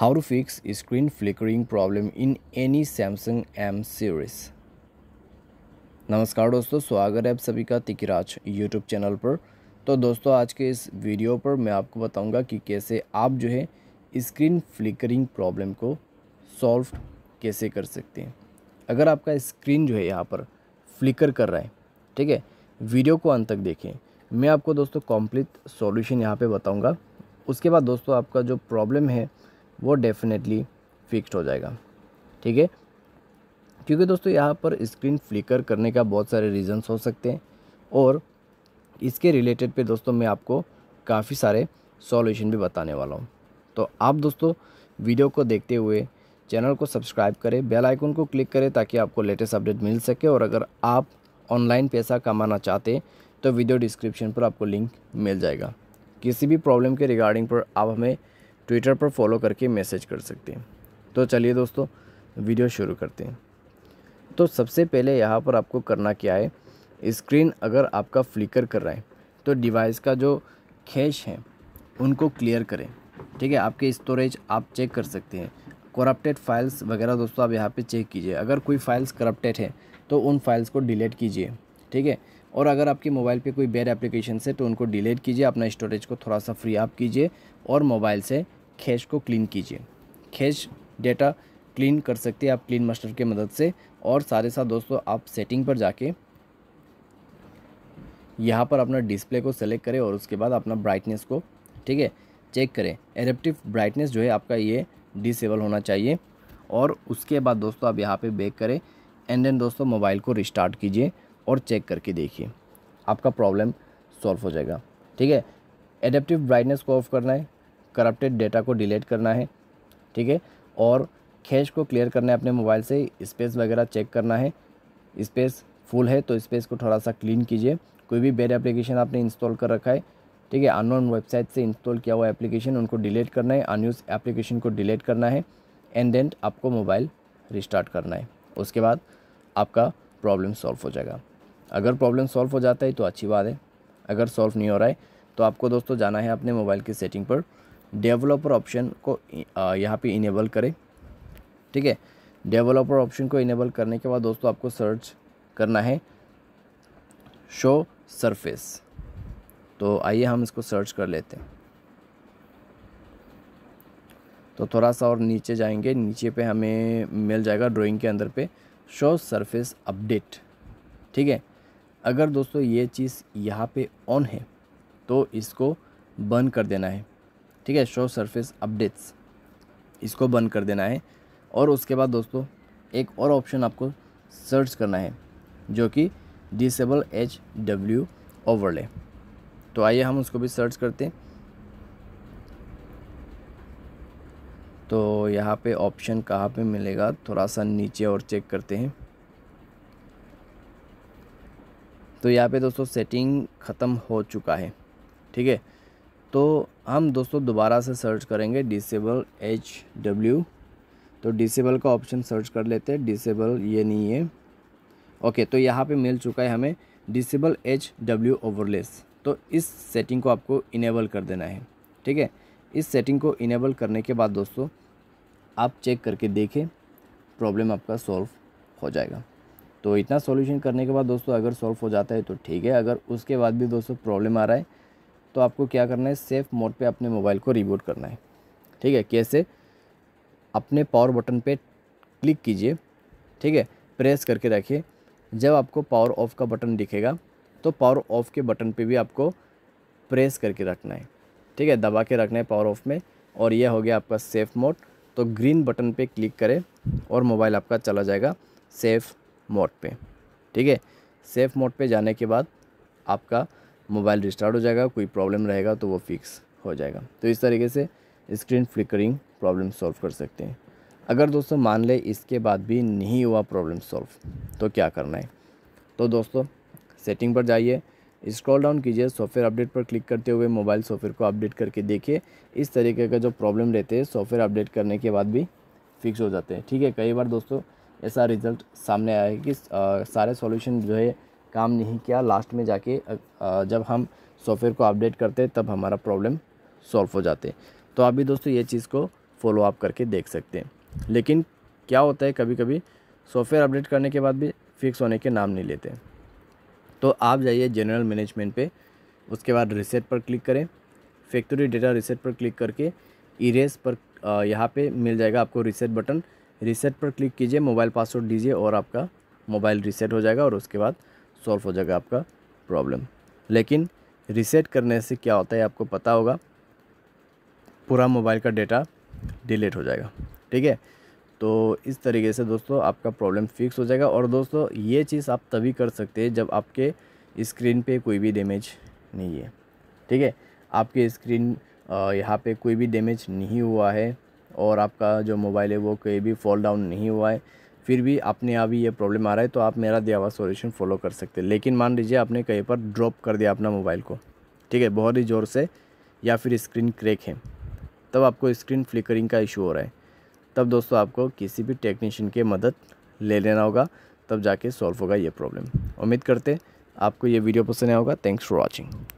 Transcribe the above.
How to fix screen flickering problem in any Samsung M series. नमस्कार दोस्तों स्वागत है आप सभी का तिकराज यूट्यूब चैनल पर तो दोस्तों आज के इस वीडियो पर मैं आपको बताऊंगा कि कैसे आप जो है स्क्रीन फ्लिकरिंग प्रॉब्लम को सॉल्व कैसे कर सकते हैं अगर आपका स्क्रीन जो है यहाँ पर फ्लिकर कर रहा है ठीक है वीडियो को अंत तक देखें मैं आपको दोस्तों कॉम्प्लीट सॉल्यूशन यहाँ पे बताऊंगा उसके बाद दोस्तों आपका जो प्रॉब्लम है वो डेफिनेटली फिक्स्ड हो जाएगा ठीक है क्योंकि दोस्तों यहाँ पर स्क्रीन फ्लिकर करने का बहुत सारे रीजंस हो सकते हैं और इसके रिलेटेड पे दोस्तों मैं आपको काफ़ी सारे सॉल्यूशन भी बताने वाला हूँ तो आप दोस्तों वीडियो को देखते हुए चैनल को सब्सक्राइब करें बेल आइकन को क्लिक करें ताकि आपको लेटेस्ट अपडेट मिल सके और अगर आप ऑनलाइन पैसा कमाना चाहते तो वीडियो डिस्क्रिप्शन पर आपको लिंक मिल जाएगा किसी भी प्रॉब्लम के रिगार्डिंग पर आप हमें ट्विटर पर फॉलो करके मैसेज कर सकते हैं तो चलिए दोस्तों वीडियो शुरू करते हैं तो सबसे पहले यहाँ पर आपको करना क्या है स्क्रीन अगर आपका फ्लिकर कर रहा है तो डिवाइस का जो कैश है उनको क्लियर करें ठीक है आपके स्टोरेज आप चेक कर सकते हैं करप्टेड फाइल्स वगैरह दोस्तों आप यहाँ पे चेक कीजिए अगर कोई फाइल्स करप्टेड है तो उन फाइल्स को डिलीट कीजिए ठीक है और अगर आपके मोबाइल पे कोई बैड एप्लीकेशन है तो उनको डिलीट कीजिए अपना स्टोरेज को थोड़ा सा फ्री आप कीजिए और मोबाइल से खेज को क्लीन कीजिए खेज डेटा क्लीन कर सकते हैं आप क्लीन मास्टर के मदद से और सारे साथ दोस्तों आप सेटिंग पर जाके यहाँ पर अपना डिस्प्ले को सेलेक्ट करें और उसके बाद अपना ब्राइटनेस को ठीक है चेक करें एडेप्टिव ब्राइटनेस जो है आपका ये डिसेबल होना चाहिए और उसके बाद दोस्तों आप यहाँ पे बेक करें एंड देन दोस्तों मोबाइल को रिस्टार्ट कीजिए और चेक करके देखिए आपका प्रॉब्लम सॉल्व हो जाएगा ठीक है एडेप्टिव ब्राइटनेस को ऑफ करना है करप्टेड डेटा को डिलीट करना है ठीक है और खेज को क्लियर करना है अपने मोबाइल से स्पेस वगैरह चेक करना है स्पेस फुल है तो स्पेस को थोड़ा सा क्लीन कीजिए कोई भी बेड एप्लीकेशन आपने इंस्टॉल कर रखा है ठीक है अन वेबसाइट से इंस्टॉल किया हुआ एप्लीकेशन उनको डिलीट करना है अनयूज एप्लीकेशन को डिलीट करना है एंड देंट आपको मोबाइल रिस्टार्ट करना है उसके बाद आपका प्रॉब्लम सॉल्व हो जाएगा अगर प्रॉब्लम सॉल्व हो जाता है तो अच्छी बात है अगर सॉल्व नहीं हो रहा है तो आपको दोस्तों जाना है अपने मोबाइल की सेटिंग पर डेवलपर ऑप्शन को यहाँ पे इनेबल करें ठीक है डेवलपर ऑप्शन को इनेबल करने के बाद दोस्तों आपको सर्च करना है शो सरफेस तो आइए हम इसको सर्च कर लेते हैं तो थोड़ा सा और नीचे जाएंगे नीचे पे हमें मिल जाएगा ड्राइंग के अंदर पे शो सरफेस अपडेट ठीक है अगर दोस्तों ये चीज़ यहाँ पे ऑन है तो इसको बंद कर देना है ठीक है शो सरफेस अपडेट्स इसको बंद कर देना है और उसके बाद दोस्तों एक और ऑप्शन आपको सर्च करना है जो कि डिसेबल एच डब्ल्यू ओवरले तो आइए हम उसको भी सर्च करते हैं तो यहाँ पे ऑप्शन कहाँ पे मिलेगा थोड़ा सा नीचे और चेक करते हैं तो यहाँ पे दोस्तों सेटिंग ख़त्म हो चुका है ठीक है तो हम दोस्तों दोबारा से सर्च करेंगे डिसेबल एच डब्ल्यू तो डिसेबल का ऑप्शन सर्च कर लेते हैं डिसेबल ये नहीं है ओके तो यहाँ पे मिल चुका है हमें डिसेबल एच डब्ल्यू ओवरलेस तो इस सेटिंग को आपको इनेबल कर देना है ठीक है इस सेटिंग को इनेबल करने के बाद दोस्तों आप चेक करके देखें प्रॉब्लम आपका सॉल्व हो जाएगा तो इतना सॉल्यूशन करने के बाद दोस्तों अगर सॉल्व हो जाता है तो ठीक है अगर उसके बाद भी दोस्तों प्रॉब्लम आ रहा है तो आपको क्या करना है सेफ़ मोड पे अपने मोबाइल को रिबूट करना है ठीक है कैसे अपने पावर बटन पे क्लिक कीजिए ठीक है प्रेस करके रखिए जब आपको पावर ऑफ़ का बटन दिखेगा तो पावर ऑफ़ के बटन पे भी आपको प्रेस करके रखना है ठीक है दबा के रखना है पावर ऑफ़ में और यह हो गया आपका सेफ़ मोड तो ग्रीन बटन पर क्लिक करें और मोबाइल आपका चला जाएगा सेफ़ मोड पर ठीक है सेफ़ मोड पे जाने के बाद आपका मोबाइल रिस्टार्ट हो जाएगा कोई प्रॉब्लम रहेगा तो वो फिक्स हो जाएगा तो इस तरीके से स्क्रीन फ्लिकरिंग प्रॉब्लम सॉल्व कर सकते हैं अगर दोस्तों मान ले इसके बाद भी नहीं हुआ प्रॉब्लम सॉल्व तो क्या करना है तो दोस्तों सेटिंग पर जाइए स्क्रॉल डाउन कीजिए सॉफ्टवेयर अपडेट पर क्लिक करते हुए मोबाइल सॉफ्टवेयर को अपडेट करके देखिए इस तरीके का जो प्रॉब्लम रहते हैं सॉफ्टवेयर अपडेट करने के बाद भी फिक्स हो जाते हैं ठीक है कई बार दोस्तों ऐसा रिज़ल्ट सामने आया है कि आ, सारे सॉल्यूशन जो है काम नहीं किया लास्ट में जाके जब हम सॉफ्टवेयर को अपडेट करते तब हमारा प्रॉब्लम सॉल्व हो जाते तो आप भी दोस्तों ये चीज़ को फॉलो अप करके देख सकते हैं लेकिन क्या होता है कभी कभी सॉफ्टवेयर अपडेट करने के बाद भी फिक्स होने के नाम नहीं लेते तो आप जाइए जनरल मैनेजमेंट पे उसके बाद रिसेट पर क्लिक करें फैक्ट्री डेटा रिसेट पर क्लिक करके इरेज पर यहाँ पे मिल जाएगा आपको रिसेट बटन रिसेट पर क्लिक कीजिए मोबाइल पासवर्ड दीजिए और आपका मोबाइल रिसेट हो जाएगा और उसके बाद सॉल्व हो जाएगा आपका प्रॉब्लम लेकिन रिसेट करने से क्या होता है आपको पता होगा पूरा मोबाइल का डेटा डिलीट हो जाएगा ठीक है तो इस तरीके से दोस्तों आपका प्रॉब्लम फिक्स हो जाएगा और दोस्तों ये चीज़ आप तभी कर सकते हैं जब आपके स्क्रीन पे कोई भी डैमेज नहीं है ठीक है आपके स्क्रीन यहाँ पे कोई भी डैमेज नहीं हुआ है और आपका जो मोबाइल है वो कोई भी फॉल डाउन नहीं हुआ है फिर भी अपने आप ही ये प्रॉब्लम आ रहा है तो आप मेरा दिया हुआ सोल्यूशन फॉलो कर सकते हैं लेकिन मान लीजिए आपने कहीं पर ड्रॉप कर दिया अपना मोबाइल को ठीक है बहुत ही ज़ोर से या फिर स्क्रीन क्रैक है तब आपको स्क्रीन फ्लिकरिंग का इशू हो रहा है तब दोस्तों आपको किसी भी टेक्नीशियन की मदद ले लेना होगा तब जाके सॉल्व होगा ये प्रॉब्लम उम्मीद करते आपको ये वीडियो पसंद आया होगा थैंक्स फॉर वॉचिंग